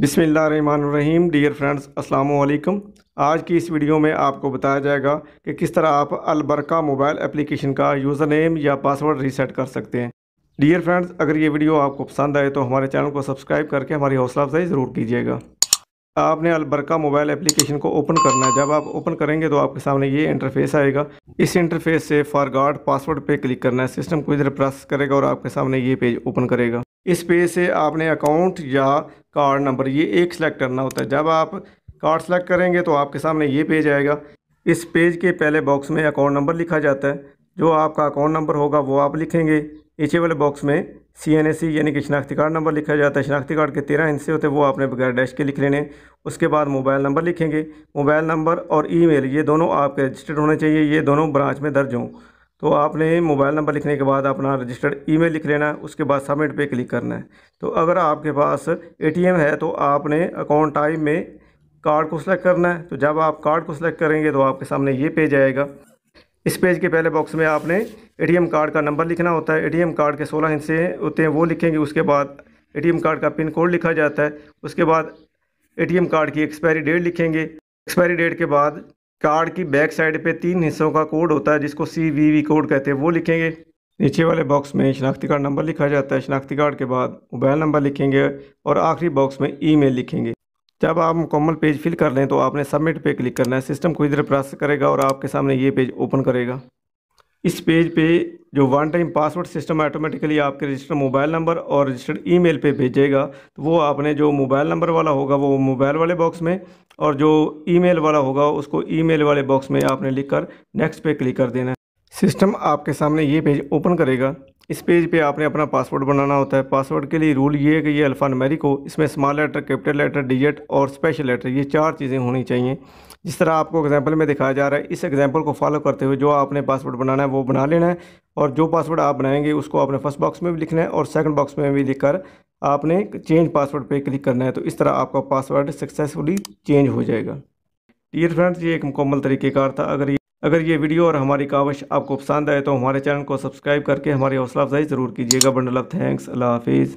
रहीम dear friends अस्सलाम आज की इस वीडियो में आपको बताया जाएगा कि किस तरह आप अलबरका मोबाइल एप्लीकेशन का यूज़र नेम या पासवर्ड रीसेट कर सकते हैं डियर फ्रेंड्स अगर ये वीडियो आपको पसंद आए तो हमारे चैनल को सब्सक्राइब करके हमारी हौसला अफजाई ज़रूर कीजिएगा आपने अलबरका मोबाइल एप्लीकेशन को ओपन करना है जब आप ओपन करेंगे तो आपके सामने ये इंटरफेस आएगा इस इंटरफेस से फॉरगार्ड पासवर्ड पर क्लिक करना है सिस्टम को इधर प्रेस करेगा और आपके सामने ये पेज ओपन करेगा इस पेज से आपने अकाउंट या कार्ड नंबर ये एक सेलेक्ट करना होता है जब आप कार्ड सेलेक्ट करेंगे तो आपके सामने ये पेज आएगा इस पेज के पहले बॉक्स में अकाउंट नंबर लिखा जाता है जो आपका अकाउंट नंबर होगा वो आप लिखेंगे नीचे वाले बॉक्स में सी एन एस सी यानी कि शनाख्ती कार्ड नंबर लिखा जाता है शनाख्ती कार्ड के तेरह हिस्से होते हैं वो आपने बगैर डैश के लिख लेने उसके बाद मोबाइल नंबर लिखेंगे मोबाइल नंबर और ईमेल ये दोनों आपके रजिस्टर्ड होने चाहिए ये दोनों ब्रांच में दर्ज हों तो आपने मोबाइल नंबर लिखने के बाद अपना रजिस्टर्ड ईमेल लिख लेना है उसके बाद सबमिट पे क्लिक करना है तो अगर आपके पास एटीएम है तो आपने अकाउंट टाइप में कार्ड को सिलेक्ट करना है तो जब आप कार्ड को सिलेक्ट करेंगे तो आपके सामने ये पेज आएगा इस पेज के पहले बॉक्स में आपने ए कार्ड का नंबर लिखना होता है ए कार्ड के सोलह हिस्से होते हैं वो लिखेंगे उसके बाद ए कार्ड का पिन कोड लिखा जाता है उसके बाद ए कार्ड की एक्सपायरी डेट लिखेंगे एक्सपायरी डेट के बाद कार्ड की बैक साइड पे तीन हिस्सों का कोड होता है जिसको सी वी वी कोड कहते हैं वो लिखेंगे नीचे वाले बॉक्स में शनाख्ती कार्ड नंबर लिखा जाता है शनाख्ती कार्ड के बाद मोबाइल नंबर लिखेंगे और आखिरी बॉक्स में ईमेल लिखेंगे जब आप मुकम्मल पेज फिल कर लें तो आपने सबमिट पे क्लिक करना है सिस्टम कुछ देर प्रोसेस करेगा और आपके सामने ये पेज ओपन करेगा इस पेज पे जो one time password system automatically आपके रजिस्टर्ड मोबाइल नंबर और रजिस्टर्ड ईमेल पे भेजेगा तो वो आपने जो मोबाइल नंबर वाला होगा वो मोबाइल वाले बॉक्स में और जो ईमेल वाला होगा उसको ईमेल वाले बॉक्स में आपने लिखकर नेक्स्ट पे क्लिक कर देना है सिस्टम आपके सामने ये पेज ओपन करेगा इस पेज पे आपने अपना पासवर्ड बनाना होता है पासवर्ड के लिए रूल ये है कि ये नमेरिक हो इसमें small letter capital letter digit और स्पेशल लेटर ये चार चीज़ें होनी चाहिए जिस तरह आपको एग्जांपल में दिखाया जा रहा है इस एग्जांपल को फॉलो करते हुए जो आपने पासवर्ड बनाना है वो बना लेना है और जो पासवर्ड आप बनाएंगे उसको आपने फर्स्ट बॉक्स में भी लिखना है और सेकंड बॉक्स में भी लिखकर आपने चेंज पासवर्ड पर क्लिक करना है तो इस तरह आपका पासवर्ड सक्सेसफुली चेंज हो जाएगा डियर फ्रेंड्स ये एक मुकम्मल तरीक़ेकार था अगर ये अगर ये वीडियो और हमारी कावश आपको पसंद आए तो हमारे चैनल को सब्सक्राइब करके हमारी हौसला अफजाई ज़रूर कीजिएगा बंडल ऑफ थैंक्स अल्लाह हाफिज़